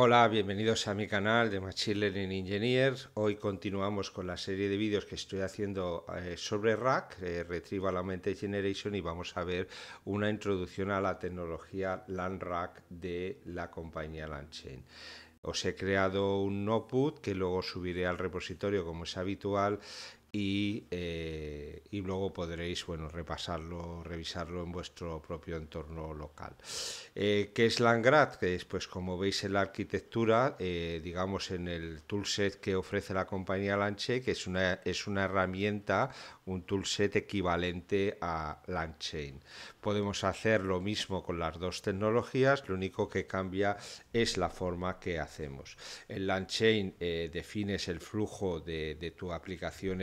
Hola, bienvenidos a mi canal de Machine Learning Engineers. Hoy continuamos con la serie de vídeos que estoy haciendo eh, sobre RAC, eh, Retrieval Augmented Generation, y vamos a ver una introducción a la tecnología Rack de la compañía LandChain. Os he creado un notebook que luego subiré al repositorio como es habitual eh, y, luego podréis bueno, repasarlo, revisarlo en vuestro propio entorno local. Eh, ¿Qué es Landgrad? Que es, pues, como veis en la arquitectura, eh, digamos en el toolset que ofrece la compañía Lanche, que es una, es una herramienta, un toolset equivalente a Landchain. Podemos hacer lo mismo con las dos tecnologías, lo único que cambia es la forma que hacemos. En Landchain defines el flujo de, tu aplicación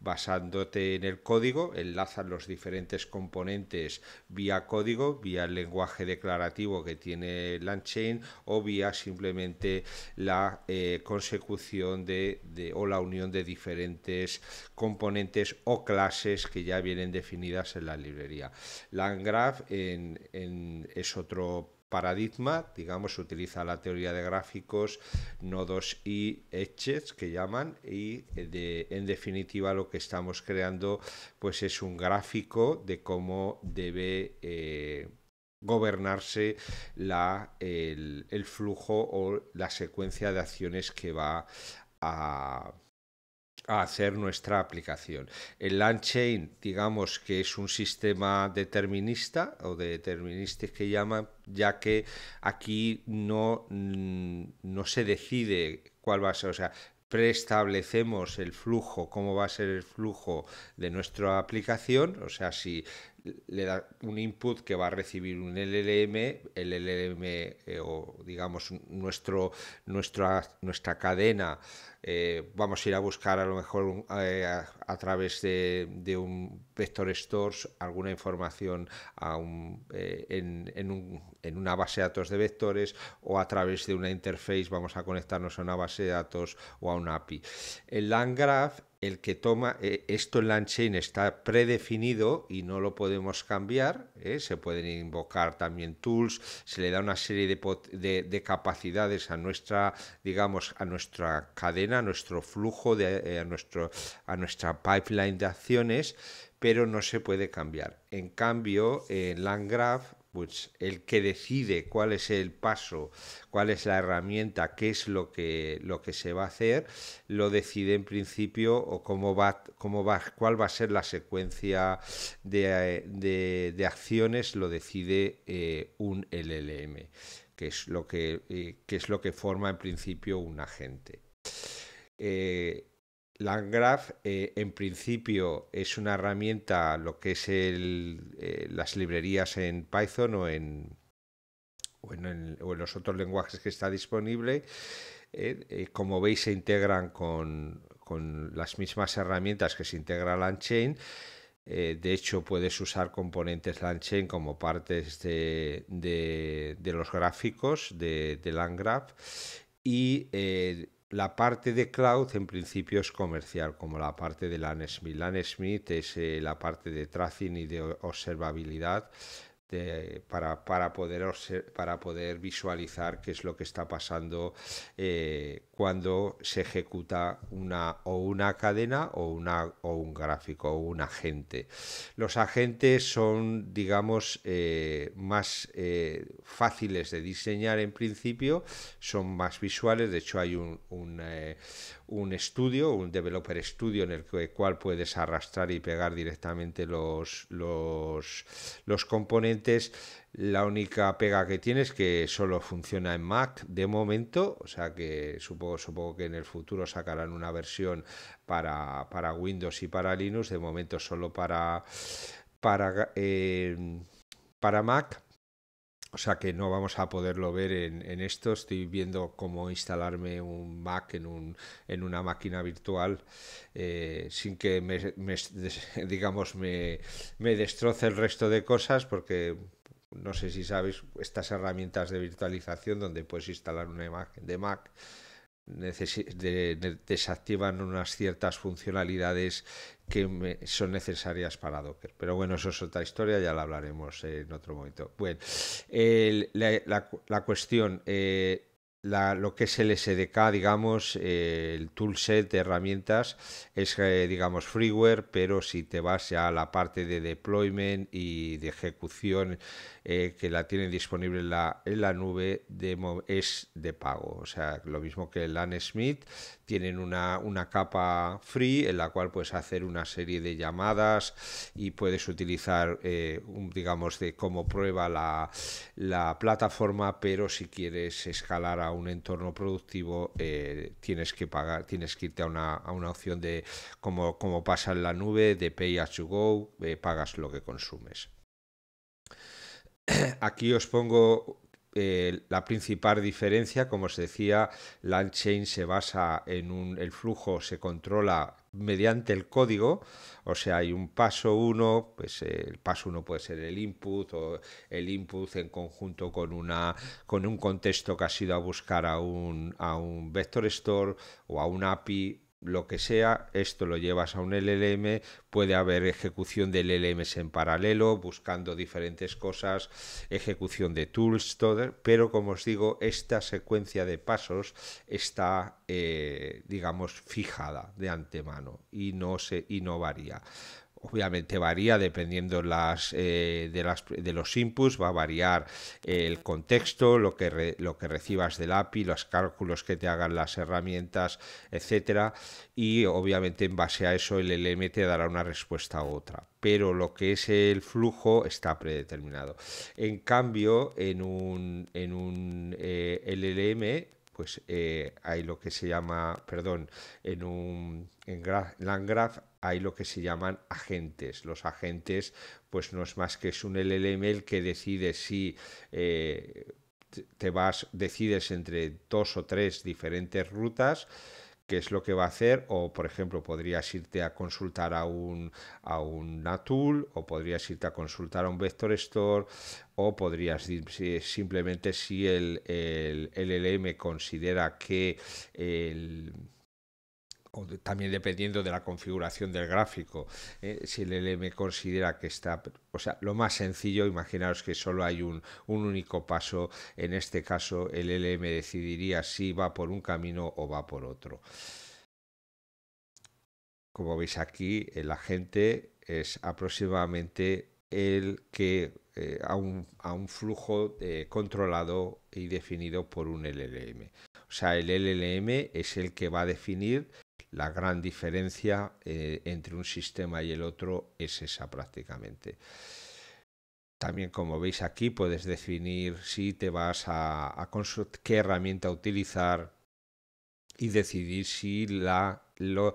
basándote en el código, enlazan los diferentes componentes vía código, vía el lenguaje declarativo que tiene LangChain o vía simplemente la eh, consecución de, o la unión de diferentes componentes o clases que ya vienen definidas en la librería. Landgraph es otro paradigma, digamos, utiliza la teoría de gráficos, nodos y edges que llaman y eh, en definitiva lo que estamos creando pues es un gráfico de cómo debe eh, gobernarse la, el, flujo o la secuencia de acciones que va a, a hacer nuestra aplicación. El chain, digamos que es un sistema determinista o de determinista que llaman, ya que aquí no, mm, no se decide cuál va a ser, o sea, preestablecemos el flujo, cómo va a ser el flujo de nuestra aplicación, o sea, si le da un input que va a recibir un LLM, el LLM eh, o digamos nuestro, nuestra, nuestra cadena, eh, vamos a ir a buscar a lo mejor eh, a, través de, un vector stores alguna información en, una base de datos de vectores o a través de una interface vamos a conectarnos a una base de datos o a un API. El LangGraph el que toma eh, esto en LangChain está predefinido y no lo podemos cambiar. ¿eh? Se pueden invocar también tools, se le da una serie de, capacidades a nuestra, digamos, a nuestra cadena, a nuestro flujo, de, eh, a, nuestro, a nuestra pipeline de acciones, pero no se puede cambiar. En cambio, en LangGraph el que decide cuál es el paso, cuál es la herramienta, qué es lo que, lo que se va a hacer, lo decide en principio o cómo va, cómo va, cuál va a ser la secuencia de, acciones, lo decide eh, un LLM, que es, lo eh, que, es lo que forma en principio un agente. Eh, LandGraph eh, en principio es una herramienta, lo que es el, eh, las librerías en Python o en, o en, los otros lenguajes que está disponible. Eh, como veis se integran con, con, las mismas herramientas que se integra LangChain. de hecho puedes usar componentes LandChain como partes de, los gráficos de, de y la parte de cloud en principio es comercial, como la parte de LAN Smith. Smith es eh, la parte de tracing y de observabilidad este, para, poder, para poder visualizar qué es lo que está pasando eh, cuando se ejecuta una o una cadena o, una, o un gráfico o un agente. Los agentes son, digamos, eh, más eh, fáciles de diseñar en principio, son más visuales, de hecho hay un un estudio, un developer estudio en el cual puedes arrastrar y pegar directamente los, los, componentes. La única pega que tiene es que solo funciona en Mac de momento, o sea que supongo, supongo que en el futuro sacarán una versión para, para Windows y para Linux, de momento solo para, para, eh, para Mac o sea que no vamos a poderlo ver en, esto. Estoy viendo cómo instalarme un Mac en, un, en una máquina virtual eh, sin que me, digamos me, me destroce el resto de cosas porque no sé si sabéis estas herramientas de virtualización donde puedes instalar una imagen de Mac desactivan unas ciertas funcionalidades que son necesarias para Docker. Pero bueno, eso es otra historia, ya la hablaremos en otro momento. Bueno, la, cuestión, eh, lo que es el SDK, digamos, eh, el toolset de herramientas, es, eh, digamos, freeware, pero si te vas ya a la parte de deployment y de ejecución eh, que la tienen disponible en la, en la nube es de pago. O sea, lo mismo que el Smith, tienen una, capa free en la cual puedes hacer una serie de llamadas y puedes utilizar, eh, digamos, de como prueba la, plataforma, pero si quieres escalar a un entorno productivo, eh, tienes que pagar, tienes que irte a una, opción de cómo pasa en la nube, de pay as you go, pagas lo que consumes. Aquí os pongo eh, la principal diferencia, como os decía, la se basa en un, el flujo se controla mediante el código, o sea, hay un paso 1, pues eh, el paso 1 puede ser el input o el input en conjunto con, una, con un contexto que ha sido a buscar a un, a un vector store o a un API lo que sea, esto lo llevas a un LLM, puede haber ejecución de LLMs en paralelo, buscando diferentes cosas, ejecución de tools, todo, pero como os digo, esta secuencia de pasos está, eh, digamos, fijada de antemano y no, se, y no varía. Obviamente varía dependiendo las, eh, de, las, de, los inputs, va a variar el contexto, lo que, lo que recibas del API, los cálculos que te hagan las herramientas, etcétera. Y obviamente en base a eso el LM te dará una respuesta u otra. Pero lo que es el flujo está predeterminado. En cambio, en un, en un eh, LLM pues eh, hay lo que se llama, perdón, en un en, graf, hay lo que se llaman agentes. Los agentes, pues no es más que es un LLM el que decide si eh, te vas, decides entre dos o tres diferentes rutas qué es lo que va a hacer o por ejemplo podrías irte a consultar a un a tool o podrías irte a consultar a un vector store o podrías simplemente si el, el LLM considera que el también dependiendo de la configuración del gráfico, eh, si el LM considera que está, o sea, lo más sencillo, imaginaros que solo hay un, único paso, en este caso el LM decidiría si va por un camino o va por otro. Como veis aquí, el agente es aproximadamente el que eh, a, un, flujo eh, controlado y definido por un LLM. O sea, el LLM es el que va a definir la gran diferencia eh, entre un sistema y el otro es esa prácticamente. También como veis aquí puedes definir si te vas a, a qué herramienta utilizar y decidir si la lo,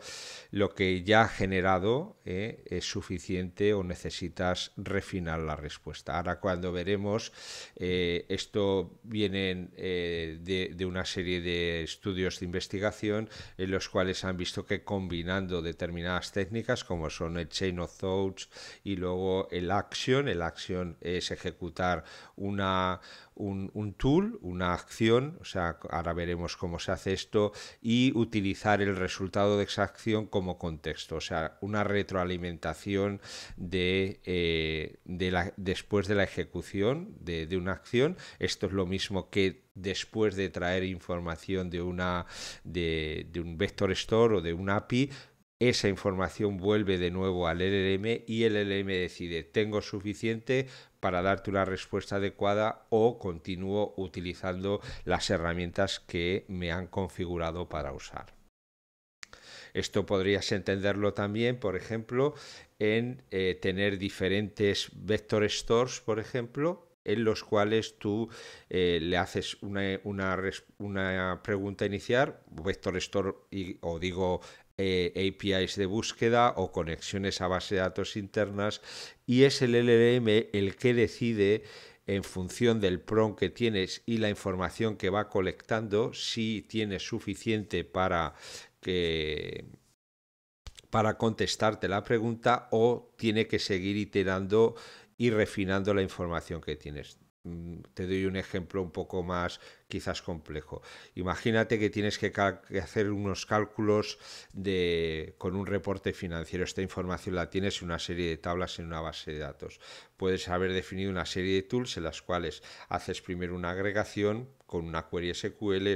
lo que ya ha generado eh, es suficiente o necesitas refinar la respuesta. Ahora cuando veremos, eh, esto viene eh, de, de, una serie de estudios de investigación en los cuales han visto que combinando determinadas técnicas como son el chain of thoughts y luego el action, el action es ejecutar una, un, un, tool, una acción, o sea, ahora veremos cómo se hace esto, y utilizar el resultado de esa acción como contexto, o sea, una retroalimentación de, eh, la, después de la ejecución de, una acción. Esto es lo mismo que después de traer información de, una, de, de un vector store o de un API, esa información vuelve de nuevo al LLM y el LLM decide, tengo suficiente para darte una respuesta adecuada o continúo utilizando las herramientas que me han configurado para usar. Esto podrías entenderlo también, por ejemplo, en eh, tener diferentes vector stores, por ejemplo, en los cuales tú eh, le haces una, pregunta inicial, vector store o digo eh, APIs de búsqueda o conexiones a base de datos internas y es el LLM el que decide en función del PROM que tienes y la información que va colectando si tienes suficiente para que para contestarte la pregunta o tiene que seguir iterando y refinando la información que tienes. Mm, te doy un ejemplo un poco más quizás complejo. Imagínate que tienes que, hacer unos cálculos de, con un reporte financiero. Esta información la tienes en una serie de tablas en una base de datos. Puedes haber definido una serie de tools en las cuales haces primero una agregación con una query SQL.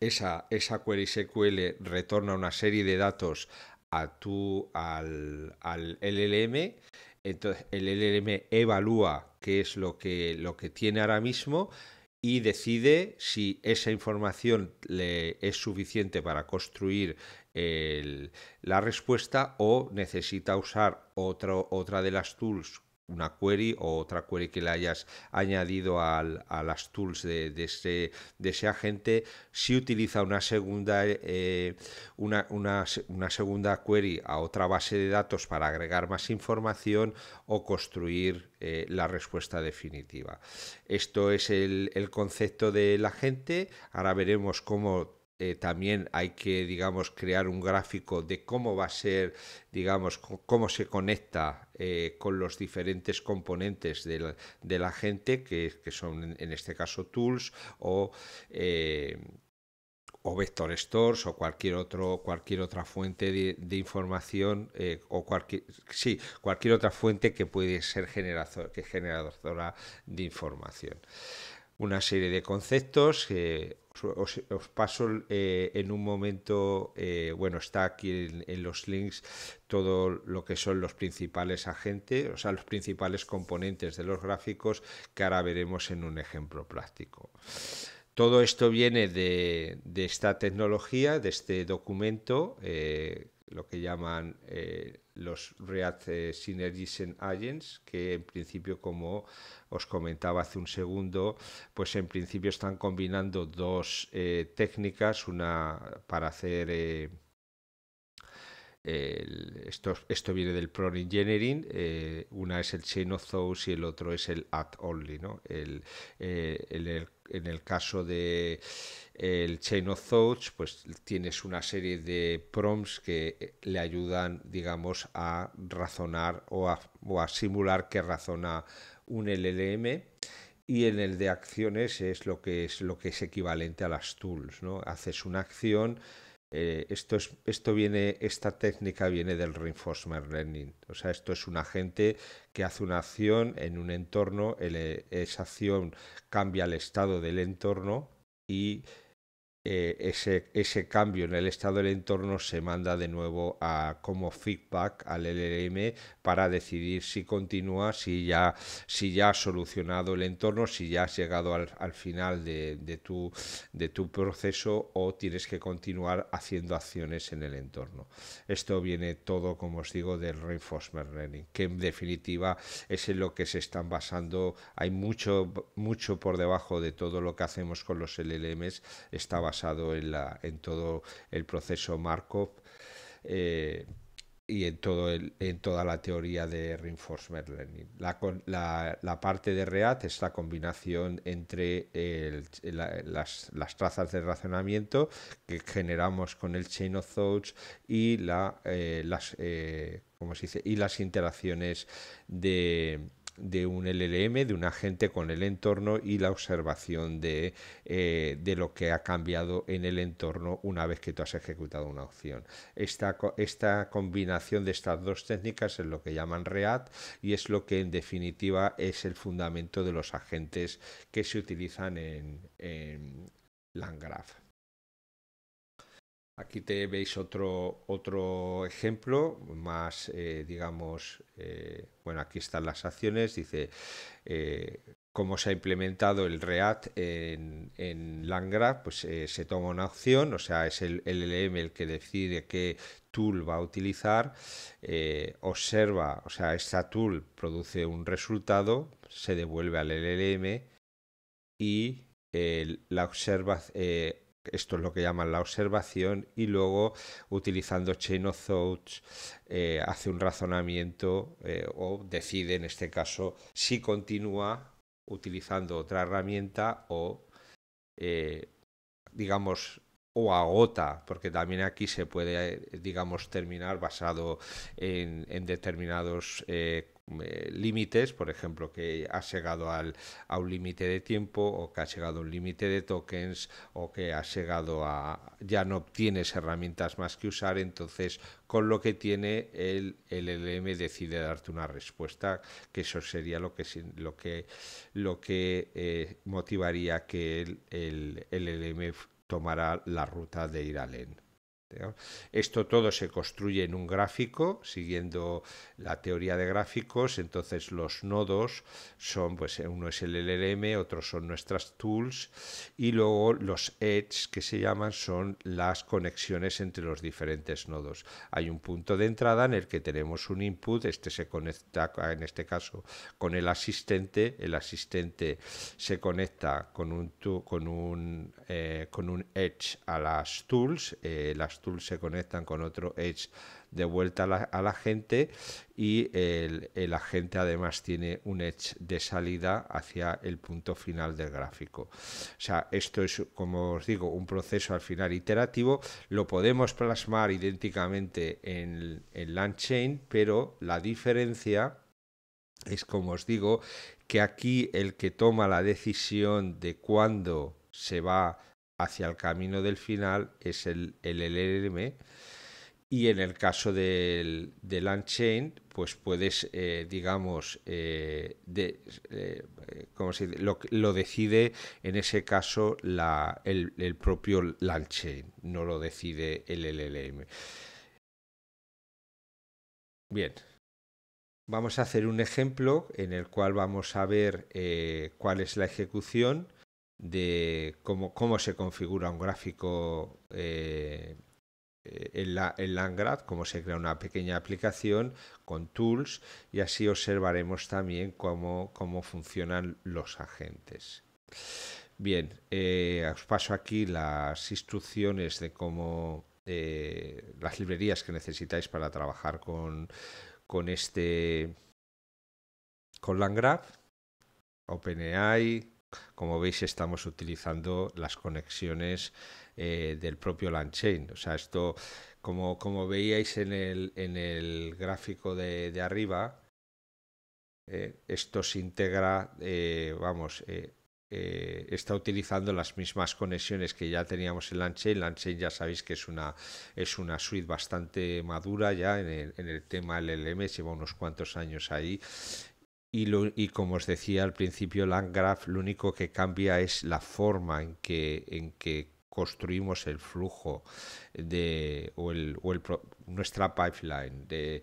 Esa, esa query SQL retorna una serie de datos a tu, al, al LLM. Entonces, el LLM evalúa qué es lo que, lo que tiene ahora mismo, y decide si esa información le es suficiente para construir la respuesta o necesita usar otra de las tools una query o otra query que le hayas añadido a las tools de, ese, agente, si utiliza una segunda, eh, una, segunda query a otra base de datos para agregar más información o construir eh, la respuesta definitiva. Esto es el, el concepto del agente. Ahora veremos cómo eh, también hay que, digamos, crear un gráfico de cómo va a ser, digamos, cómo se conecta eh, con los diferentes componentes de la, gente, que, son en este caso tools eh, o, vector stores o cualquier, otro, cualquier otra fuente de, información o cualquier, sí, cualquier otra fuente que puede ser generador, que generadora de información una serie de conceptos que os, paso eh, en un momento, eh, bueno, está aquí en, los links todo lo que son los principales agentes, o sea, los principales componentes de los gráficos que ahora veremos en un ejemplo práctico. Todo esto viene de, esta tecnología, de este documento, eh, lo que llaman los React eh, synergies and Agents, que en principio, como os comentaba hace un segundo, pues en principio están combinando dos eh, técnicas, una para hacer... Eh, esto, esto, viene del Pro Engineering, una es el Chain of Thoughts y el otro es el Add Only. ¿no? El, el, en el caso de el Chain of Thoughts, pues tienes una serie de prompts que eh, le ayudan, digamos, a razonar o a, simular que razona un LLM y en el de acciones es lo que es lo que es equivalente a las tools, Haces una acción eh, esto, es, esto viene, esta técnica viene del reinforcement learning. O sea, esto es un agente que hace una acción en un entorno, eh, esa acción cambia el estado del entorno y eh, ese, ese cambio en el estado del entorno se manda de nuevo a, como feedback al LLM para decidir si continúa, si ya, si ya has solucionado el entorno, si ya has llegado al, final de, de, tu, de tu proceso o tienes que continuar haciendo acciones en el entorno. Esto viene todo, como os digo, del reinforcement learning, que en definitiva es en lo que se están basando. Hay mucho, mucho por debajo de todo lo que hacemos con los LLMs, está basado basado en, todo el proceso Markov eh, y en, toda la teoría de Reinforcement Learning. La, parte de React es la combinación entre las, trazas de razonamiento que generamos con el Chain of Thoughts y, eh, las, eh, y las interacciones de de un LLM, de un agente con el entorno y la observación eh, de, lo que ha cambiado en el entorno una vez que tú has ejecutado una opción. Esta, combinación de estas dos técnicas es lo que llaman REACT y es lo que en definitiva es el fundamento de los agentes que se utilizan en, en Aquí te veis otro, ejemplo más, eh, digamos, eh, bueno, aquí están las acciones, dice eh, cómo se ha implementado el REACT en, en pues se toma una opción, o sea, es el LLM el que decide qué tool va a utilizar, observa, o sea, esta tool produce un resultado, se devuelve al LLM y la observa esto es lo que llaman la observación, y luego utilizando chain of thoughts eh, hace un razonamiento eh, o decide en este caso si continúa utilizando otra herramienta o eh, digamos o agota, porque también aquí se puede, digamos, terminar basado en, determinados eh, límites, por ejemplo, que has llegado a un límite de tiempo o que has llegado a un límite de tokens o que ha llegado a... ya no tienes herramientas más que usar, entonces con lo que tiene el LLM decide darte una respuesta, que eso sería lo que, lo que, lo que eh, motivaría que el, el LLM tomara la ruta de ir al LEN. Esto todo se construye en un gráfico, siguiendo la teoría de gráficos. Entonces los nodos son, pues uno es el LLM, otros son nuestras tools y luego los edges que se llaman son las conexiones entre los diferentes nodos. Hay un punto de entrada en el que tenemos un input, este se conecta en este caso con el asistente, el asistente se conecta con un, con un, eh, con un edge a las tools, eh, las se conectan con otro Edge de vuelta a la, gente y el, agente además tiene un edge de salida hacia el punto final del gráfico. O sea, esto es, como os digo, un proceso al final iterativo. Lo podemos plasmar idénticamente en, en chain pero la diferencia es, como os digo, que aquí el que toma la decisión de cuándo se va hacia el camino del final es el, LLM. Y en el caso del, del pues puedes, eh, digamos, eh, eh, Lo, decide en ese caso el, el, propio Unchained, no lo decide el LLM. Bien, vamos a hacer un ejemplo en el cual vamos a ver cuál es la ejecución de cómo, se configura un gráfico eh, eh, en, la, Langrad, cómo se crea una pequeña aplicación con tools y así observaremos también cómo, funcionan los agentes. Bien, eh, os paso aquí las instrucciones de cómo las librerías que necesitáis para trabajar con, con este con LangGraph, OpenAI, como veis, estamos utilizando las conexiones eh, del propio Lanchain, O sea, esto, como, veíais en el, gráfico de, arriba, eh, esto se integra, eh, vamos, está utilizando las mismas conexiones que ya teníamos en Lanchain, Lanchain ya sabéis que es una, suite bastante madura ya en en el tema LLM, lleva unos cuantos años ahí y, como os decía al principio, Landgraf lo único que cambia es la forma en que, en que construimos el flujo de, o, el, nuestra pipeline de,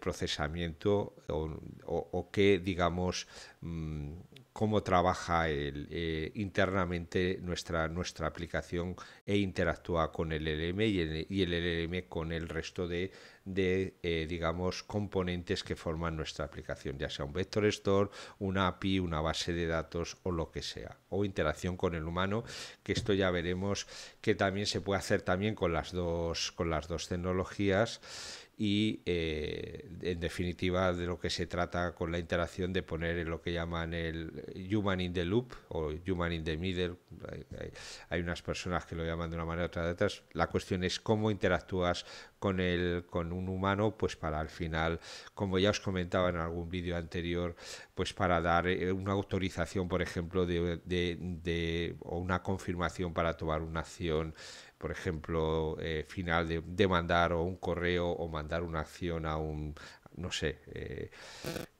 procesamiento o, o, que, digamos, mm, cómo trabaja eh, internamente nuestra, nuestra aplicación e interactúa con el LM y el, LLM LM con el resto de, eh, digamos, componentes que forman nuestra aplicación, ya sea un vector store, una API, una base de datos o lo que sea, o interacción con el humano, que esto ya veremos que también se puede hacer también con las dos, con las dos tecnologías y eh, en definitiva de lo que se trata con la interacción de poner lo que llaman el human in the loop o human in the middle. Hay, unas personas que lo llaman de una manera u otra de otras. La cuestión es cómo interactúas con, el, con un humano, pues para al final, como ya os comentaba en algún vídeo anterior, pues para dar eh, una autorización, por ejemplo, de, de, o una confirmación para tomar una acción por ejemplo, eh, final de, mandar o un correo o mandar una acción a un, no sé, eh,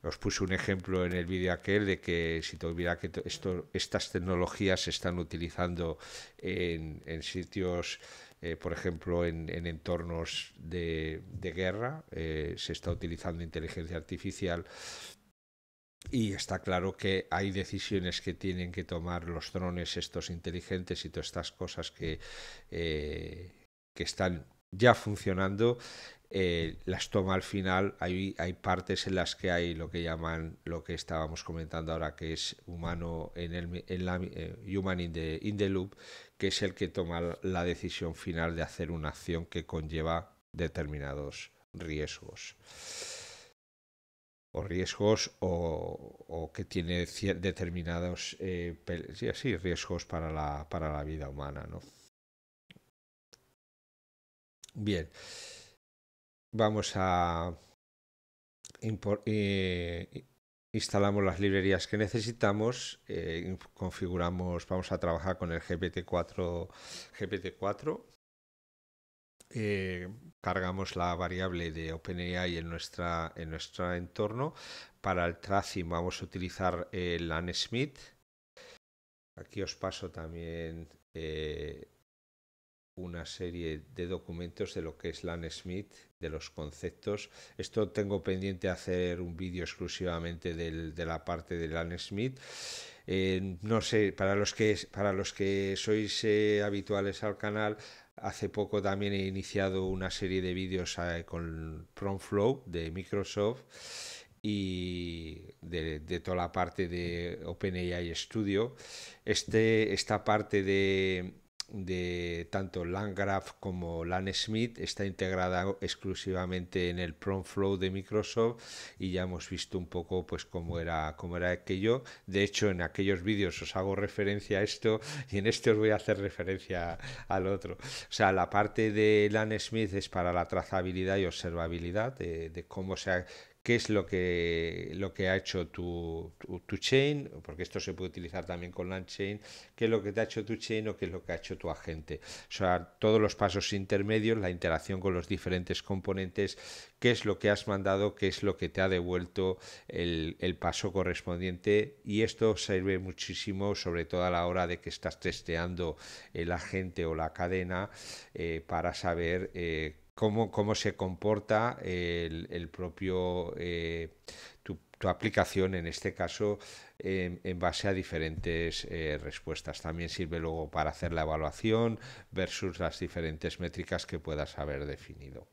os puse un ejemplo en el vídeo aquel de que si te olvidas que esto, estas tecnologías se están utilizando en, en sitios... Eh, por ejemplo, en, entornos de, de guerra, se está utilizando inteligencia artificial y está claro que hay decisiones que tienen que tomar los drones, estos inteligentes y todas estas cosas que, eh, que están ya funcionando. Eh, las toma al final. Hay, hay partes en las que hay lo que llaman, lo que estábamos comentando ahora, que es humano en el en la, eh, human in the loop, que es el que toma la decisión final de hacer una acción que conlleva determinados riesgos o riesgos o, que tiene determinados eh, riesgos para la, vida humana. ¿no? Bien, vamos a instalar eh, instalamos las librerías que necesitamos, eh, configuramos, vamos a trabajar con el GPT-4, GPT-4 eh, cargamos la variable de OpenAI en, nuestra, en nuestro entorno. Para el tracing vamos a utilizar el eh, Aquí os paso también eh, una serie de documentos de lo que es LAN Smith, de los conceptos. Esto tengo pendiente hacer un vídeo exclusivamente del, de la parte de LAN Smith. Eh, no sé, para los que, para los que sois habituales al canal, Hace poco también he iniciado una serie de vídeos eh, con PromFlow de Microsoft y de, toda la parte de OpenAI Studio. Este, esta parte de de tanto Landgraf como Lan Smith está integrada exclusivamente en el PromFlow flow de Microsoft y ya hemos visto un poco pues cómo era cómo era aquello. De hecho, en aquellos vídeos os hago referencia a esto y en este os voy a hacer referencia al otro. O sea, la parte de Lan Smith es para la trazabilidad y observabilidad de, de cómo se ha qué es lo que, lo que ha hecho tu, tu, chain, porque esto se puede utilizar también con chain qué es lo que te ha hecho tu chain o qué es lo que ha hecho tu agente. O sea, todos los pasos intermedios, la interacción con los diferentes componentes, qué es lo que has mandado, qué es lo que te ha devuelto el, paso correspondiente y esto sirve muchísimo, sobre todo a la hora de que estás testeando el agente o la cadena eh, para saber eh, cómo, se comporta el, propio, eh, tu, aplicación en este caso en, base a diferentes eh, respuestas. También sirve luego para hacer la evaluación versus las diferentes métricas que puedas haber definido.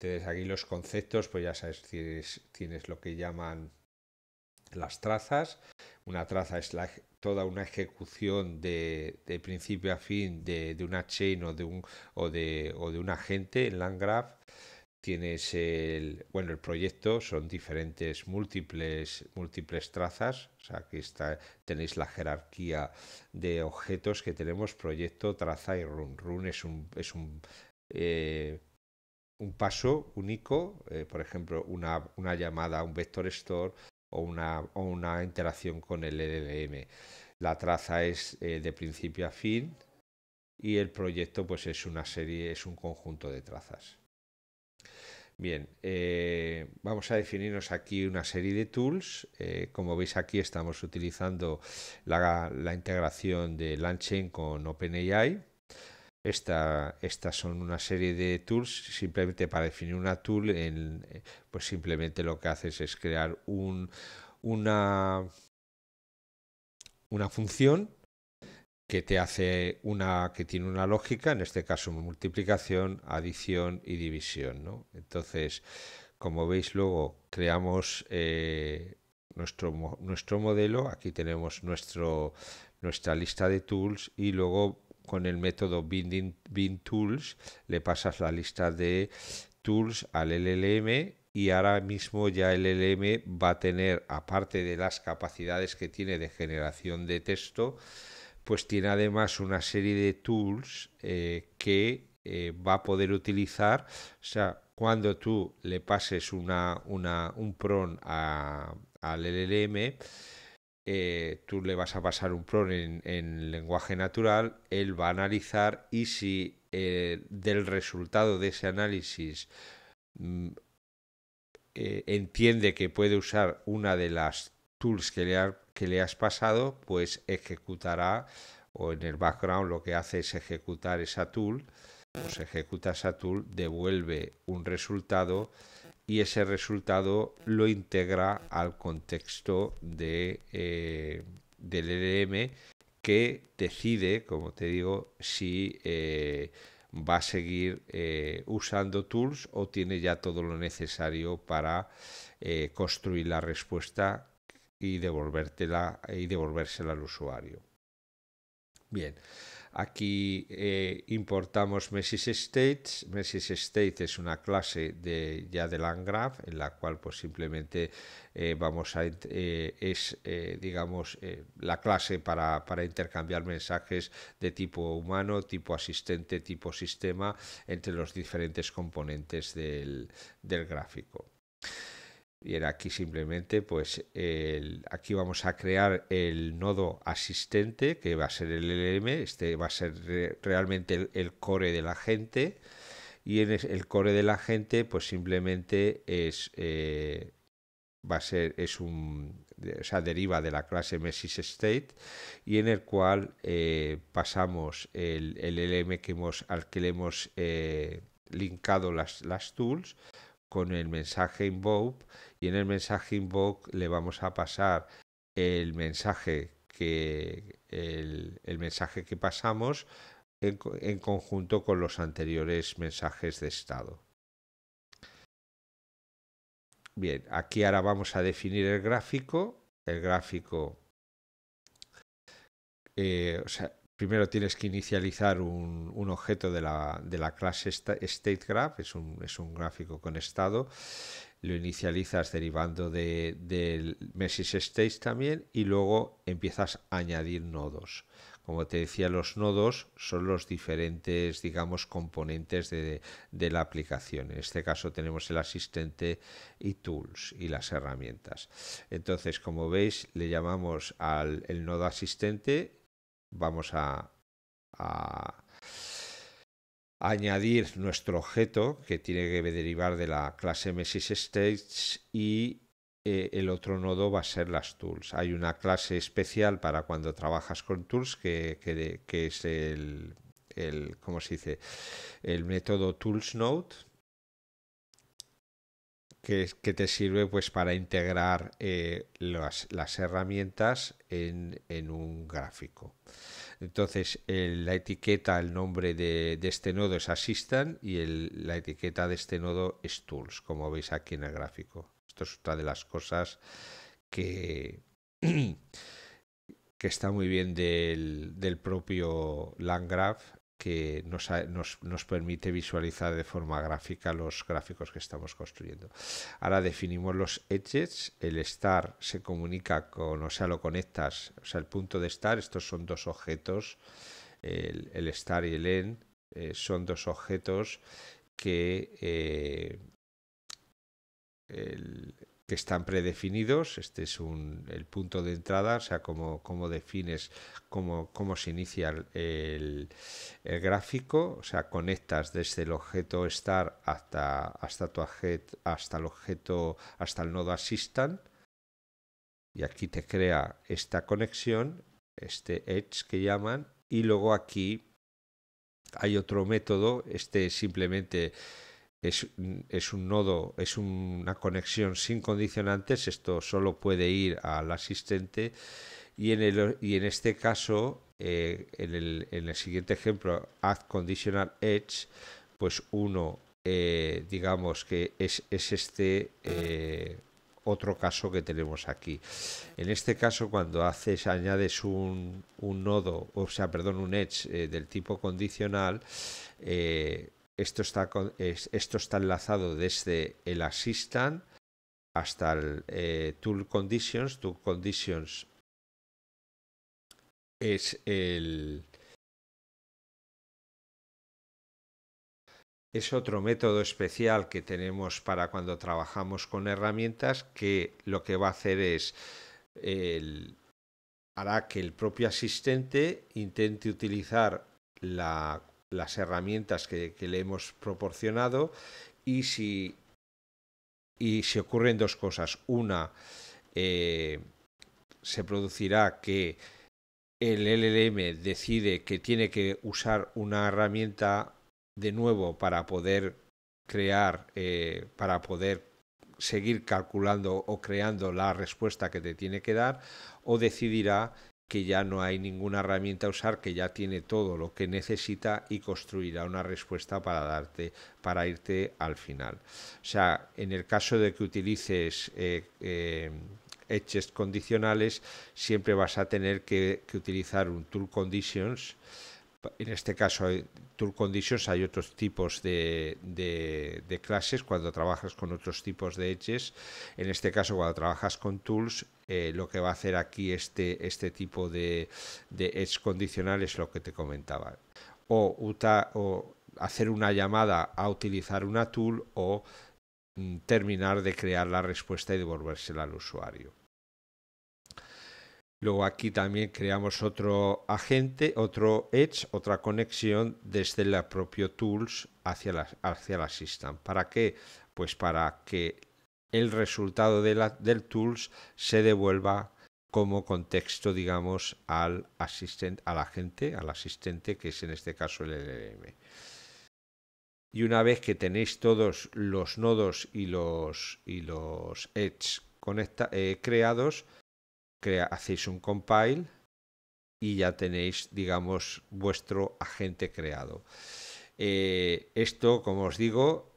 Entonces aquí los conceptos, pues ya sabes, tienes, tienes lo que llaman las trazas. Una traza es la, toda una ejecución de, principio a fin de, una chain o de un o de, un agente en LandGraph tienes el bueno el proyecto son diferentes múltiples múltiples trazas o sea aquí está tenéis la jerarquía de objetos que tenemos proyecto traza y run run es un eh, paso único, eh, por ejemplo, una, una, llamada a un vector store, o una, interacción con el EDM. La traza es eh, de principio a fin y el proyecto pues es una serie, es un conjunto de trazas. Bien, eh, vamos a definirnos aquí una serie de tools. Eh, como veis aquí estamos utilizando la, integración de LangChain con OpenAI estas son una serie de tools, simplemente para definir una tool, eh, pues simplemente lo que haces es crear una, una función que te hace una que tiene una lógica, en este caso multiplicación, adición y división. Entonces, como veis, luego creamos eh, nuestro, nuestro modelo, aquí tenemos nuestro, nuestra lista de tools y luego con el método Binding, Tools, le pasas la lista de tools al LLM y ahora mismo ya el LLM va a tener, aparte de las capacidades que tiene de generación de texto, pues tiene además una serie de tools eh, que eh, va a poder utilizar. O sea, cuando tú le pases una, un PRON al LLM, eh, tú le vas a pasar un prompt en, lenguaje natural, él va a analizar y si eh, del resultado de ese análisis mm, eh, entiende que puede usar una de las tools que le, que le has pasado, pues ejecutará o en el background lo que hace es ejecutar esa tool, pues ejecuta esa tool, devuelve un resultado y ese resultado lo integra al contexto eh, del LM e que decide, como te digo, si eh, va a seguir eh, usando tools o tiene ya todo lo necesario para construir la respuesta y, devolvértela, y devolvérsela al usuario. Bien, Aquí eh, importamos messageState, States. es una clase de, ya de en la cual pues, simplemente eh, vamos a eh, es digamos la clase para, intercambiar mensajes de tipo humano, tipo asistente, tipo sistema entre los diferentes componentes del, del gráfico y aquí simplemente, pues aquí vamos a crear el nodo asistente, que va a ser el LM, este va a ser realmente el, core de la gente, y en el core de la gente, pues simplemente es, eh, va a ser, es un, o deriva de la clase Message State, y en el cual eh, pasamos el, LM que hemos, al que le hemos eh, linkado las, las tools, con el mensaje invoke y en el mensaje invoke le vamos a pasar el mensaje que el, mensaje que pasamos en, conjunto con los anteriores mensajes de estado. Bien, aquí ahora vamos a definir el gráfico. El gráfico, eh, Primero tienes que inicializar un, objeto de la, clase StateGraph, es un, es un gráfico con estado. Lo inicializas derivando de, del MessageStates también y luego empiezas a añadir nodos. Como te decía, los nodos son los diferentes, digamos, componentes de, la aplicación. En este caso tenemos el asistente y tools y las herramientas. Entonces, como veis, le llamamos al el nodo asistente vamos a, añadir nuestro objeto que tiene que derivar de la clase Message y eh, el otro nodo va a ser las tools. Hay una clase especial para cuando trabajas con tools que, es el, se dice? El método ToolsNode que, te sirve pues para integrar eh, las, herramientas en, un gráfico. Entonces, la etiqueta, el nombre de, este nodo es Assistant y la etiqueta de este nodo es Tools, como veis aquí en el gráfico. Esto es otra de las cosas que, está muy bien del, del propio Landgraf que nos, nos, permite visualizar de forma gráfica los gráficos que estamos construyendo. Ahora definimos los edges, el star se comunica con, o sea, lo conectas, o sea, el punto de estar. estos son dos objetos, el, el star y el end, eh, son dos objetos que eh, el, que están predefinidos. Este es un, el punto de entrada, o sea, cómo, cómo defines, cómo, cómo se inicia el, gráfico, o sea, conectas desde el objeto star hasta, hasta, tu objeto, hasta el objeto, hasta el nodo assistant. Y aquí te crea esta conexión, este edge que llaman, y luego aquí hay otro método, este simplemente es, un nodo, es una conexión sin condicionantes, esto solo puede ir al asistente y en, este caso, eh, en, el, siguiente ejemplo, add conditional edge, pues uno, eh, digamos que es, este eh, otro caso que tenemos aquí. En este caso, cuando haces, añades un, nodo, o sea, perdón, un edge del tipo condicional, esto está, enlazado desde el assistant hasta el eh, tool conditions. Tool conditions es el... Es otro método especial que tenemos para cuando trabajamos con herramientas que lo que va a hacer es hará que el propio asistente intente utilizar la las herramientas que, le hemos proporcionado y si, ocurren dos cosas. Una, eh, se producirá que el LLM decide que tiene que usar una herramienta de nuevo para poder crear, eh, para poder seguir calculando o creando la respuesta que te tiene que dar, o decidirá que ya no hay ninguna herramienta a usar, que ya tiene todo lo que necesita y construirá una respuesta para darte, para irte al final. O sea, en el caso de que utilices eh, eh edges condicionales, siempre vas a tener que, utilizar un tool conditions. En este caso, eh, tool conditions hay otros tipos de, de clases cuando trabajas con otros tipos de edges. En este caso, cuando trabajas con tools, eh, lo que va a hacer aquí este, este tipo de, de edge condicional es lo que te comentaba. O, hacer una llamada a utilizar una tool o mm, terminar de crear la respuesta y devolvérsela al usuario. Luego aquí también creamos otro agente, otro edge, otra conexión desde el propio tools hacia hacia la system. ¿Para qué? Pues para que el resultado del tools se devuelva como contexto, digamos, al asistente, agente, al asistente, que es en este caso el LLM. Y una vez que tenéis todos los nodos y los, y los edge eh, creados, hacéis un compile y ya tenéis, digamos, vuestro agente creado. Eh, esto, como os digo,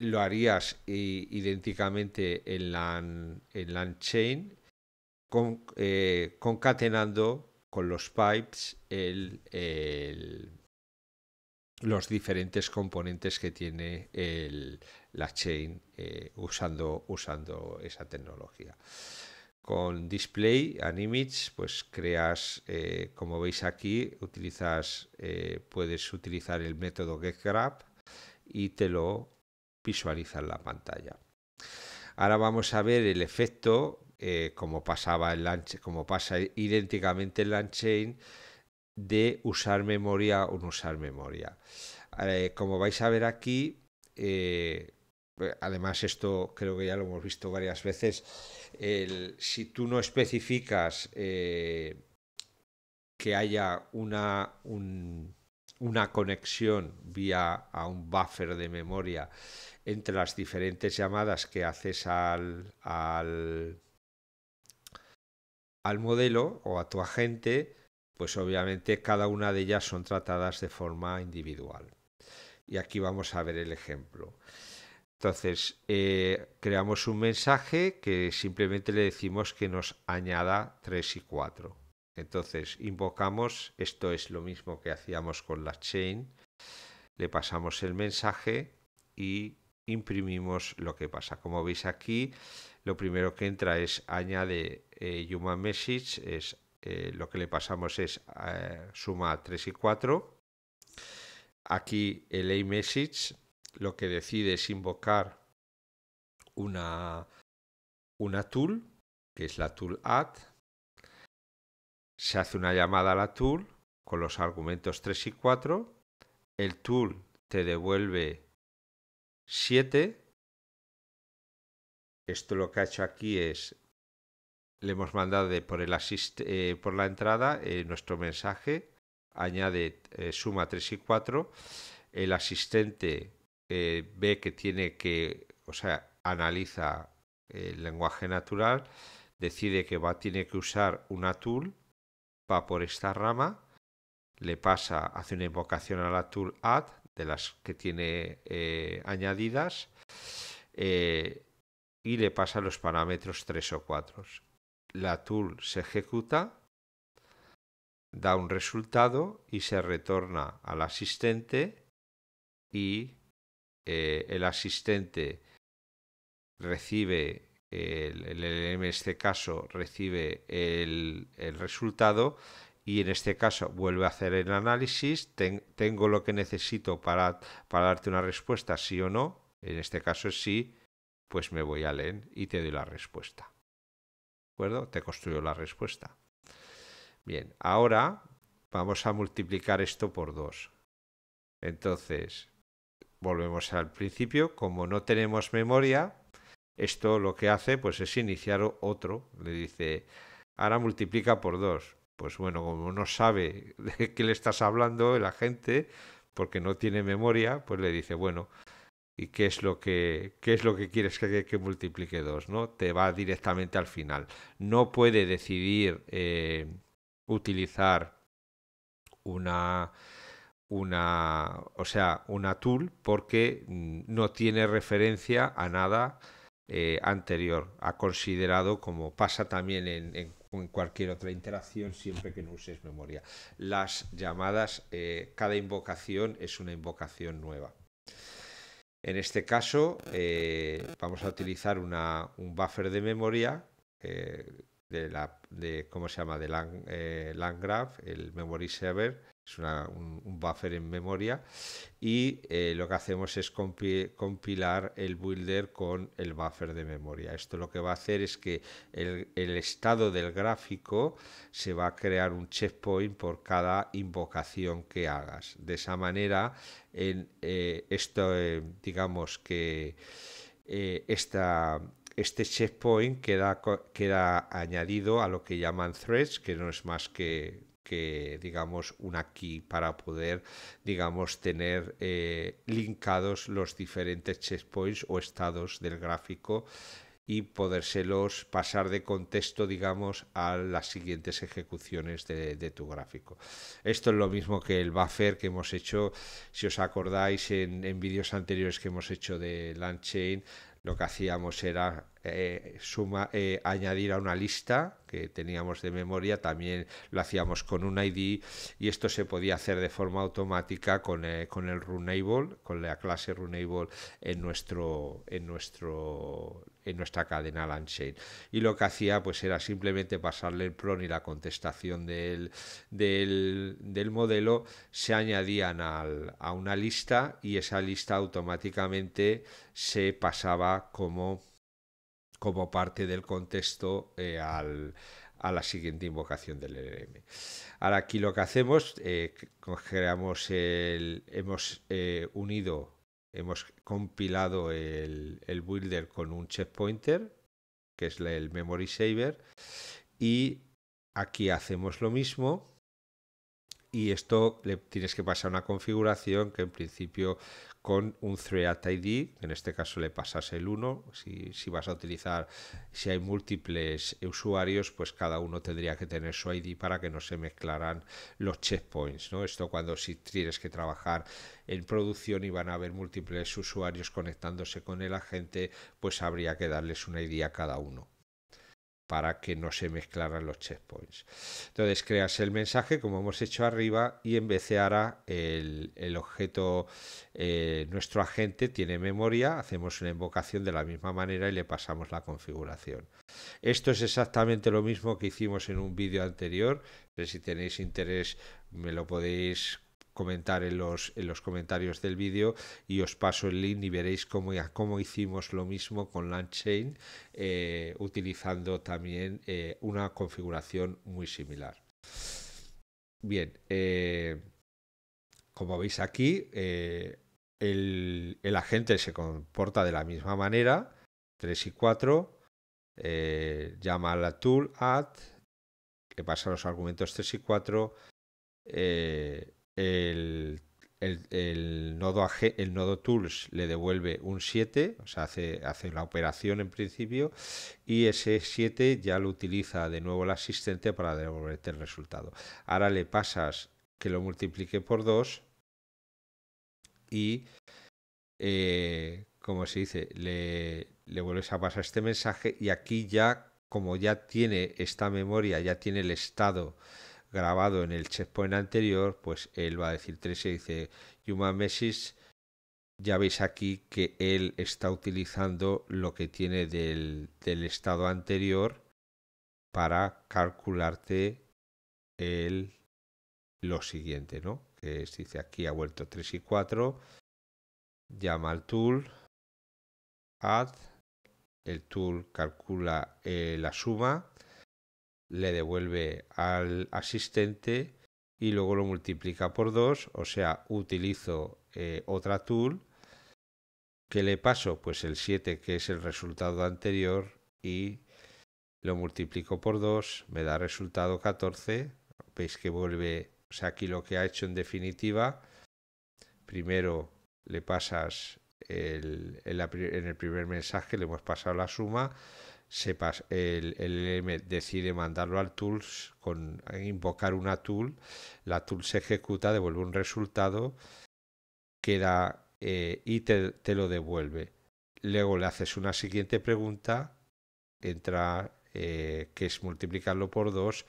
lo harías eh, idénticamente en la en la chain, eh, concatenando con los pipes los diferentes componentes que tiene la chain eh, usando, usando esa tecnología. Con display and image, pues creas, como veis aquí, utilizas, puedes utilizar el método getGrab y te lo visualizar la pantalla. Ahora vamos a ver el efecto, eh, como, pasaba el lanche como pasa idénticamente el LandChain, de usar memoria o no usar memoria. Eh, como vais a ver aquí, eh, además esto creo que ya lo hemos visto varias veces, si tú no especificas que haya una, un, una conexión vía a un buffer de memoria entre las diferentes llamadas que haces al, modelo o a tu agente, pues obviamente cada una de ellas son tratadas de forma individual. Y aquí vamos a ver el ejemplo. Entonces, eh, creamos un mensaje que simplemente le decimos que nos añada 3 y 4. Entonces invocamos, esto es lo mismo que hacíamos con la chain, le pasamos el mensaje y imprimimos lo que pasa. Como veis aquí, lo primero que entra es añade eh, human message, es, eh, lo que le pasamos es eh, suma 3 y 4. Aquí el amessage message lo que decide es invocar una, una tool, que es la tool add, se hace una llamada a la tool con los argumentos 3 y 4, el tool te devuelve 7, esto lo que ha hecho aquí es, le hemos mandado por, eh, por la entrada eh, nuestro mensaje, añade eh, suma 3 y 4, el asistente ve que tiene que, o sea, analiza el lenguaje natural, decide que va, tiene que usar una tool, va por esta rama, le pasa, hace una invocación a la tool add de las que tiene eh, añadidas eh, y le pasa los parámetros 3 o 4. La tool se ejecuta, da un resultado y se retorna al asistente y eh, el asistente recibe el, el, en este caso recibe el, resultado y en este caso vuelve a hacer el análisis, tengo lo que necesito para, darte una respuesta, sí o no, en este caso es sí, pues me voy a LEN y te doy la respuesta. ¿De acuerdo? Te construyo la respuesta. Bien, ahora vamos a multiplicar esto por 2. Entonces, volvemos al principio, como no tenemos memoria, esto lo que hace pues es iniciar otro. Le dice, ahora multiplica por dos. Pues bueno, como no sabe de qué le estás hablando el agente, porque no tiene memoria, pues le dice, bueno, ¿y qué es lo que, qué es lo que quieres que, multiplique dos? ¿no? Te va directamente al final. No puede decidir eh, utilizar una, una, o sea, una tool porque mm, no tiene referencia a nada eh, anterior ha considerado, como pasa también en, cualquier otra interacción, siempre que no uses memoria. Las llamadas, eh, cada invocación es una invocación nueva. En este caso, eh, vamos a utilizar un buffer de memoria de la de, ¿cómo se llama? de Lang, el memory server, es un, buffer en memoria y eh, lo que hacemos es compilar el builder con el buffer de memoria. Esto lo que va a hacer es que el, estado del gráfico se va a crear un checkpoint por cada invocación que hagas. De esa manera, en, eh, esto, eh, digamos que esta, este checkpoint queda, queda añadido a lo que llaman threads, que no es más que que, digamos, una key para poder, digamos, tener eh, linkados los diferentes checkpoints o estados del gráfico y podérselos pasar de contexto, digamos, a las siguientes ejecuciones de, tu gráfico. Esto es lo mismo que el buffer que hemos hecho, si os acordáis, en, en vídeos anteriores que hemos hecho de LandChain, lo que hacíamos era eh, eh, añadir a una lista que teníamos de memoria, también lo hacíamos con un ID y esto se podía hacer de forma automática con, eh, el runable, con la clase runable en, nuestro, en, nuestro, en nuestra cadena LangChain. Y lo que hacía pues era simplemente pasarle el PRON y la contestación del, del, modelo, se añadían a una lista y esa lista automáticamente se pasaba como como parte del contexto eh, a la siguiente invocación del LM. Ahora aquí lo que hacemos, eh, hemos eh, unido, hemos compilado el, el, builder con un checkpointer, que es el memory saver, y aquí hacemos lo mismo. Y esto le tienes que pasar una configuración que en principio con un Thread ID, en este caso le pasas el 1, si, si, vas a utilizar, si hay múltiples usuarios, pues cada uno tendría que tener su ID para que no se mezclaran los checkpoints, ¿no? Esto cuando si tienes que trabajar en producción y van a haber múltiples usuarios conectándose con el agente, pues habría que darles una ID a cada uno para que no se mezclaran los checkpoints. Entonces creas el mensaje como hemos hecho arriba y en vez ahora el, objeto, eh, nuestro agente tiene memoria, hacemos una invocación de la misma manera y le pasamos la configuración. Esto es exactamente lo mismo que hicimos en un vídeo anterior, pero si tenéis interés me lo podéis comentar en los, en los comentarios del vídeo y os paso el link y veréis cómo, cómo hicimos lo mismo con LandChain eh, utilizando también eh, una configuración muy similar. Bien, eh, como veis aquí, el, el, agente se comporta de la misma manera, 3 y 4, llama a la tool add, que pasa los argumentos 3 y 4, el, nodo el nodo tools le devuelve un 7, o sea, hace, hace la operación en principio, y ese 7 ya lo utiliza de nuevo el asistente para devolverte el resultado. Ahora le pasas que lo multiplique por 2 y, eh, como se dice, le, le vuelves a pasar este mensaje y aquí ya, como ya tiene esta memoria, ya tiene el estado grabado en el checkpoint anterior, pues él va a decir 3 y dice Human Ya veis aquí que él está utilizando lo que tiene del, del estado anterior para calcularte el, lo siguiente, ¿no? Que es, dice aquí ha vuelto 3 y 4, llama al tool, add, el tool calcula eh, la suma, le devuelve al asistente y luego lo multiplica por 2, o sea, utilizo eh, otra tool. que le paso? Pues el 7, que es el resultado anterior, y lo multiplico por 2, me da resultado 14. Veis que vuelve, o sea, aquí lo que ha hecho en definitiva, primero le pasas en, el primer mensaje le hemos pasado la suma, el, el decide mandarlo al tools con eh, invocar una tool, la tool se ejecuta, devuelve un resultado, queda eh, y te, lo devuelve. Luego le haces una siguiente pregunta, entra eh, que es multiplicarlo por dos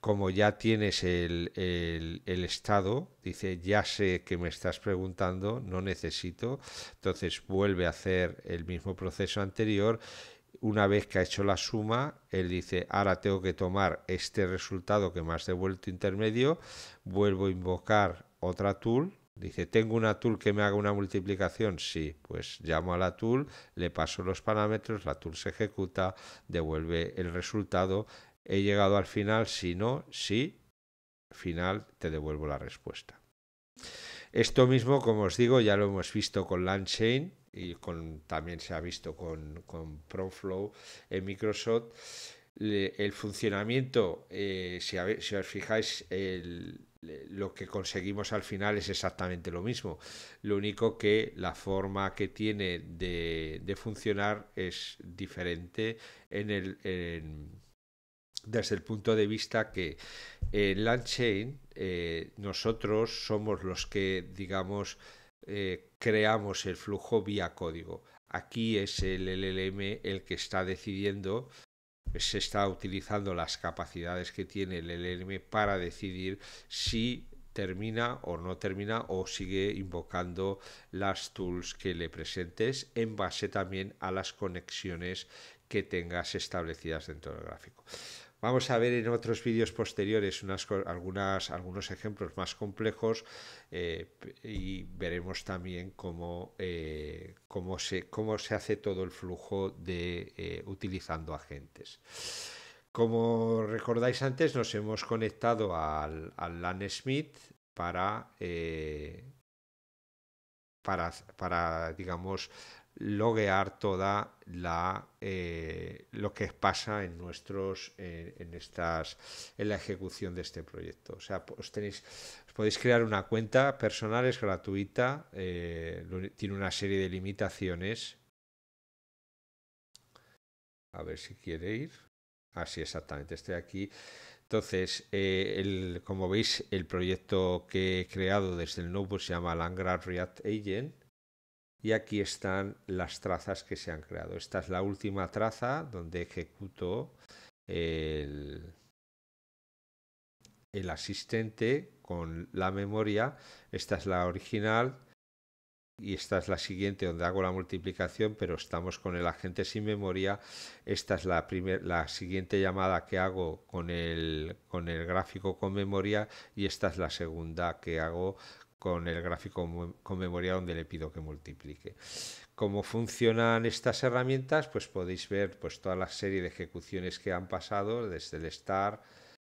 como ya tienes el, el, estado, dice, ya sé que me estás preguntando, no necesito, entonces vuelve a hacer el mismo proceso anterior. Una vez que ha hecho la suma, él dice, ahora tengo que tomar este resultado que me has devuelto intermedio, vuelvo a invocar otra tool, dice, tengo una tool que me haga una multiplicación, sí, pues llamo a la tool, le paso los parámetros, la tool se ejecuta, devuelve el resultado, he llegado al final, si no, sí, final te devuelvo la respuesta. Esto mismo, como os digo, ya lo hemos visto con LangChain y también se ha visto con, con ProFlow en Microsoft. el funcionamiento, eh, si, os fijáis, lo que conseguimos al final es exactamente lo mismo. Lo único que la forma que tiene de, funcionar es diferente en el desde el punto de vista que en eh, LandChain eh, nosotros somos los que, digamos, eh, creamos el flujo vía código. Aquí es el LLM el que está decidiendo, se está utilizando las capacidades que tiene el LLM para decidir si termina o no termina o sigue invocando las tools que le presentes en base también a las conexiones que tengas establecidas dentro del gráfico. Vamos a ver en otros vídeos posteriores unas, algunas, algunos ejemplos más complejos eh, y veremos también cómo, eh, cómo, se, cómo se hace todo el flujo de, eh, utilizando agentes. Como recordáis antes, nos hemos conectado al, LAN Smith para, para, para, digamos, loguear toda la eh, lo que pasa en nuestros en estas en la ejecución de este proyecto o sea os tenéis podéis crear una cuenta personal es gratuita eh, tiene una serie de limitaciones a ver si quiere ir así ah, exactamente estoy aquí entonces, eh, como veis, el proyecto que he creado desde el notebook se llama Langrad React Agent y aquí están las trazas que se han creado. Esta es la última traza donde ejecuto el, asistente con la memoria. Esta es la original y esta es la siguiente donde hago la multiplicación, pero estamos con el agente sin memoria. Esta es la, la siguiente llamada que hago con el, con el gráfico con memoria y esta es la segunda que hago con el gráfico con memoria donde le pido que multiplique. ¿Cómo funcionan estas herramientas? Pues podéis ver pues, toda la serie de ejecuciones que han pasado desde el start,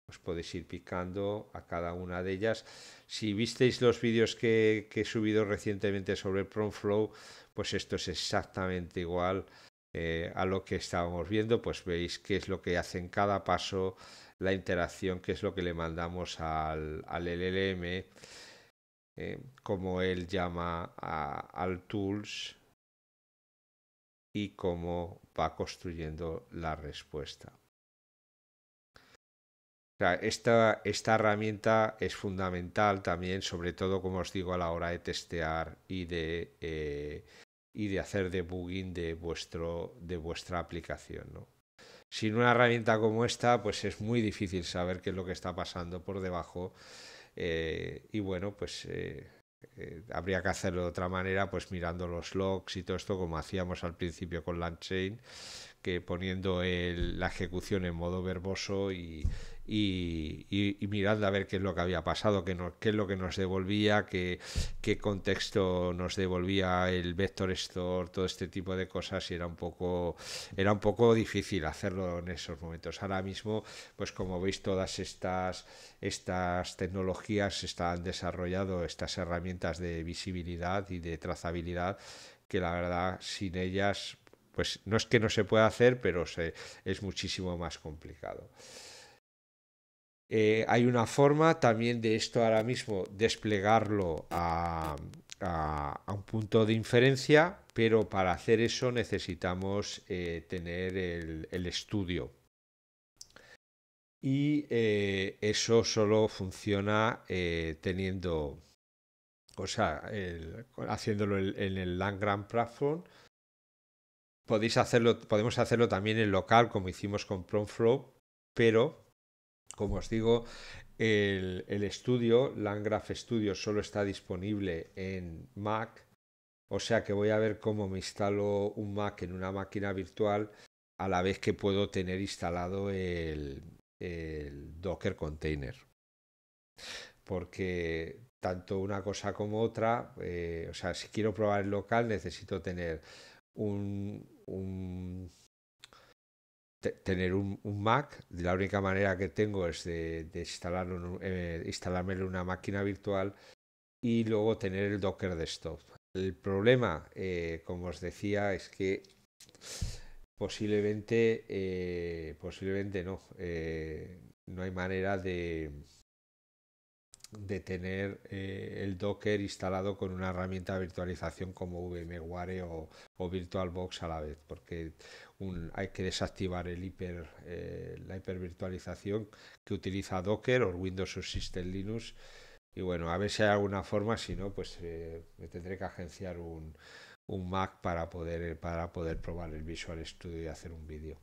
os podéis ir picando a cada una de ellas. Si visteis los vídeos que, he subido recientemente sobre PromFlow, pues esto es exactamente igual eh, a lo que estábamos viendo, pues veis qué es lo que hace en cada paso, la interacción, qué es lo que le mandamos al, al LLM Cómo eh, como él llama al tools y cómo va construyendo la respuesta. esta, herramienta es fundamental también, sobre todo, como os digo, a la hora de testear y de, eh, de hacer debugging de, vuestro, de vuestra aplicación. Sin una herramienta como esta, pues es muy difícil saber qué es lo que está pasando por debajo eh, y bueno, pues eh, eh, habría que hacerlo de otra manera, pues mirando los logs y todo esto, como hacíamos al principio con chain que poniendo la ejecución en modo verboso y, y, y, a ver qué es lo que había pasado, qué, es lo que nos devolvía, qué, contexto nos devolvía el vector store, todo este tipo de cosas y era un poco, era un poco difícil hacerlo en esos momentos. Ahora mismo, pues como veis, todas estas, estas tecnologías se están desarrollando, estas herramientas de visibilidad y de trazabilidad que la verdad sin ellas pues no es que no se pueda hacer, pero es muchísimo más complicado. Eh, hay una forma también de esto ahora mismo desplegarlo a, un punto de inferencia, pero para hacer eso necesitamos eh, tener el, estudio. Y eh, eso solo funciona teniendo, o sea, haciéndolo en, el Langram Platform. Podéis hacerlo, podemos hacerlo también en local, como hicimos con PromFlow, pero como os digo, el, estudio, LandGraph Studio, solo está disponible en Mac, o sea que voy a ver cómo me instalo un Mac en una máquina virtual a la vez que puedo tener instalado el, Docker Container. Porque tanto una cosa como otra, eh, o sea, si quiero probar el local necesito tener un, tener un, un, Mac, la única manera que tengo es de, de instalar eh, una máquina virtual y luego tener el Docker Desktop. El problema, eh, como os decía, es que posiblemente, eh, posiblemente no, no hay manera de, de tener eh, el Docker instalado con una herramienta de virtualización como VMware o, o VirtualBox a la vez, porque un, hay que desactivar el hiper, eh, la hipervirtualización que utiliza Docker o Windows o System Linux. Y bueno, a ver si hay alguna forma, si no, pues eh, me tendré que agenciar un, un Mac para poder, para poder probar el Visual Studio y hacer un vídeo.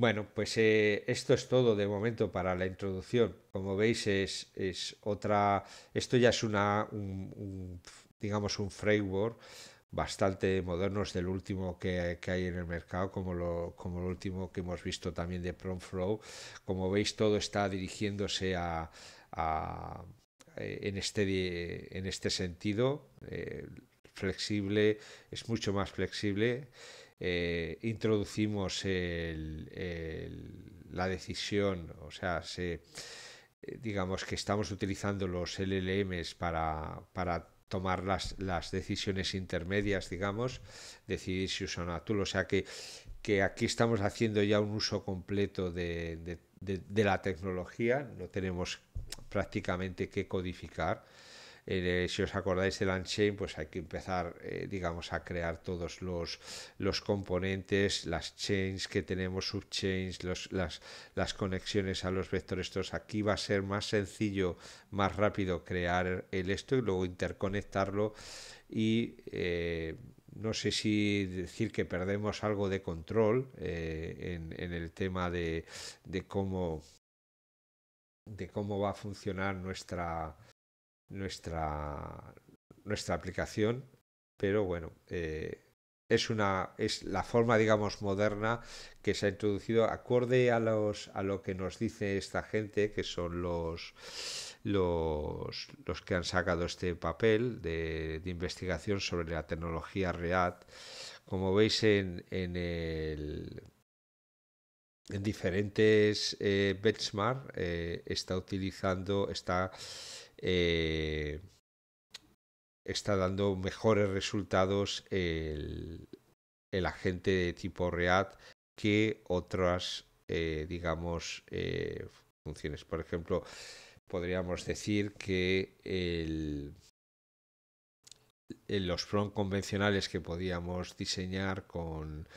Bueno, pues eh, esto es todo de momento para la introducción. Como veis, es, es otra. Esto ya es una, un, digamos, un framework bastante moderno, es del último que, hay en el mercado, como lo, como el último que hemos visto también de PromFlow. Como veis, todo está dirigiéndose a, eh, en, este, en este sentido. Eh, flexible, es mucho más flexible eh, introducimos la decisión, o sea, eh, digamos que estamos utilizando los LLMs para, tomar las, decisiones intermedias, digamos, decidir si usan a tool. O sea que, aquí estamos haciendo ya un uso completo de la tecnología, no tenemos prácticamente que codificar eh, si os acordáis del Unchain, pues hay que empezar, eh, digamos, a crear todos los, componentes, las chains que tenemos, subchains, las, conexiones a los vectores. estos aquí va a ser más sencillo, más rápido crear el esto y luego interconectarlo y... Eh, no sé si decir que perdemos algo de control en, el tema de, cómo de cómo va a funcionar nuestra nuestra, nuestra aplicación, pero bueno, eh, es, una, es la forma, digamos, moderna que se ha introducido acorde a, los, a lo que nos dice esta gente, que son los, los, los que han sacado este papel de, investigación sobre la tecnología real Como veis en, en el en diferentes benchmarks benchmark eh, está utilizando, está eh, está dando mejores resultados el, agente de tipo React que otras, eh, digamos, eh, funciones. Por ejemplo, podríamos decir que los PRON convencionales que podíamos diseñar con,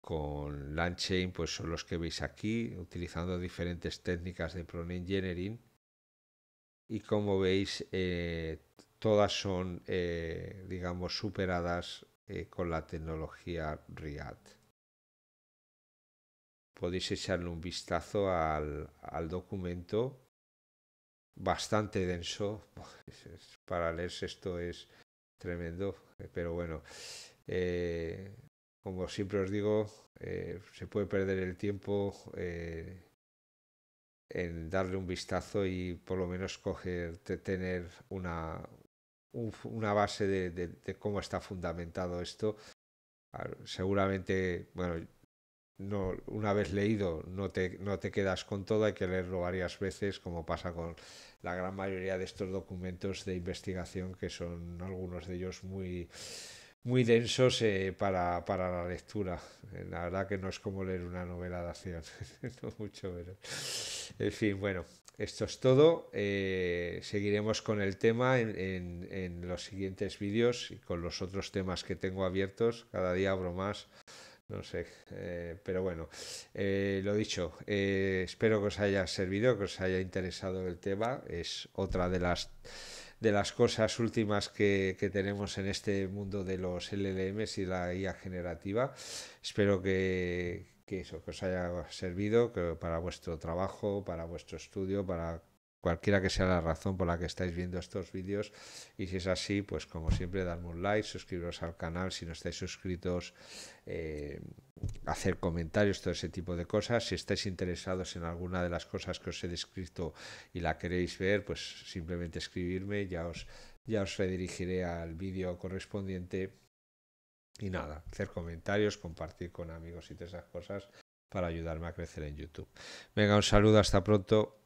con Landchain, pues son los que veis aquí, utilizando diferentes técnicas de PRON engineering, y como veis eh, todas son eh, digamos superadas eh, con la tecnología RIAD. Podéis echarle un vistazo al, documento bastante denso. Para leer esto es tremendo, pero bueno, como siempre os digo, se puede perder el tiempo en darle un vistazo y por lo menos tener una, una base de, de, cómo está fundamentado esto. Seguramente, bueno, no, una vez leído no te, no te quedas con todo, hay que leerlo varias veces, como pasa con la gran mayoría de estos documentos de investigación, que son algunos de ellos muy muy densos para, la lectura. La verdad que no es como leer una novela de acción, mucho En fin, bueno, esto es todo. Eh, seguiremos con el tema en, en, en los siguientes vídeos y con los otros temas que tengo abiertos. Cada día abro más. No sé, eh, pero bueno, eh, lo dicho, espero que os haya servido, que os haya interesado el tema. Es otra de las de las cosas últimas que, que, tenemos en este mundo de los LLMs y la IA generativa. Espero que, que eso que os haya servido para vuestro trabajo, para vuestro estudio, para cualquiera que sea la razón por la que estáis viendo estos vídeos. Y si es así, pues como siempre, darme un like, suscribiros al canal si no estáis suscritos, eh, hacer comentarios, todo ese tipo de cosas. Si estáis interesados en alguna de las cosas que os he descrito y la queréis ver, pues simplemente escribirme, ya os, ya os redirigiré al vídeo correspondiente. Y nada, hacer comentarios, compartir con amigos y todas esas cosas para ayudarme a crecer en YouTube. Venga, un saludo, hasta pronto.